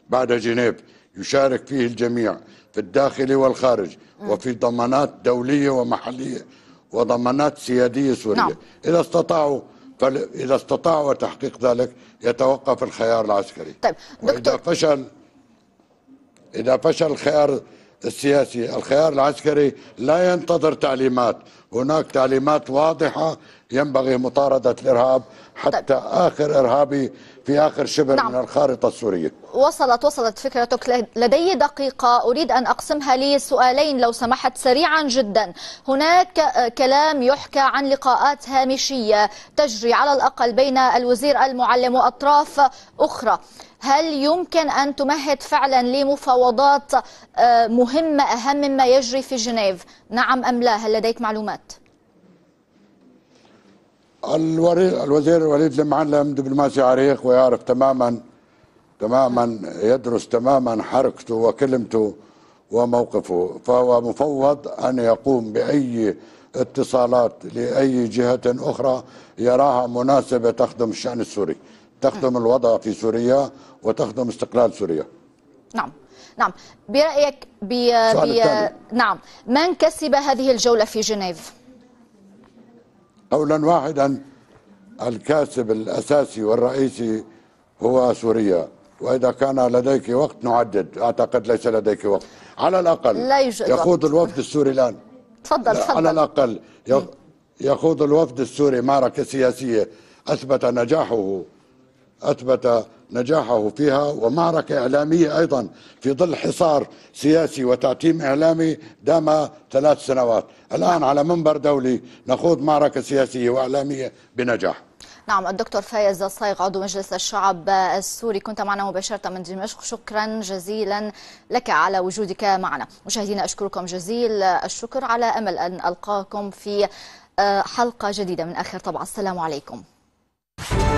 بعد جنيف يشارك فيه الجميع في الداخل والخارج وفي ضمانات دولية ومحلية وضمانات سيادية سورية نعم. إذا استطاعوا فإذا استطاعوا تحقيق ذلك يتوقف الخيار العسكري طيب دكتور وإذا فشل إذا فشل الخيار السياسي الخيار العسكري لا ينتظر تعليمات هناك تعليمات واضحة ينبغي مطاردة الإرهاب حتى طيب. آخر إرهابي في آخر شبر نعم. من الخارطة السورية وصلت وصلت فكرتك لدي دقيقة أريد أن أقسمها لي سؤالين لو سمحت سريعا جدا هناك آه، كلام يحكى عن لقاءات هامشية تجري على الأقل بين الوزير المعلم وأطراف أخرى هل يمكن أن تمهد فعلا لمفاوضات آه، مهمة أهم مما يجري في جنيف نعم أم لا هل لديك معلومات؟ الوزير وليد المعلم دبلوماسي عريق ويعرف تماما تماما يدرس تماما حركته وكلمته وموقفه فهو مفوض أن يقوم بأي اتصالات لأي جهة أخرى يراها مناسبة تخدم الشأن السوري تخدم نعم. الوضع في سوريا وتخدم استقلال سوريا نعم نعم برأيك بي بي نعم من كسب هذه الجولة في جنيف؟ قولا واحدا الكاسب الأساسي والرئيسي هو سوريا وإذا كان لديك وقت نعدد أعتقد ليس لديك وقت على الأقل لا يوجد يخوض وقت. الوفد السوري الآن تفضل تفضل على الأقل يخوض الوفد السوري معركة سياسية أثبت نجاحه أثبت نجاحه فيها ومعركة إعلامية أيضا في ظل حصار سياسي وتعتيم إعلامي دام ثلاث سنوات الآن على منبر دولي نخوض معركة سياسية وإعلامية بنجاح نعم الدكتور فايز الصايغ عضو مجلس الشعب السوري كنت معنا مباشرة من دمشق شكرا جزيلا لك على وجودك معنا مشاهدينا أشكركم جزيل الشكر على أمل أن ألقاكم في آه، حلقة جديدة من آخر طبعا السلام عليكم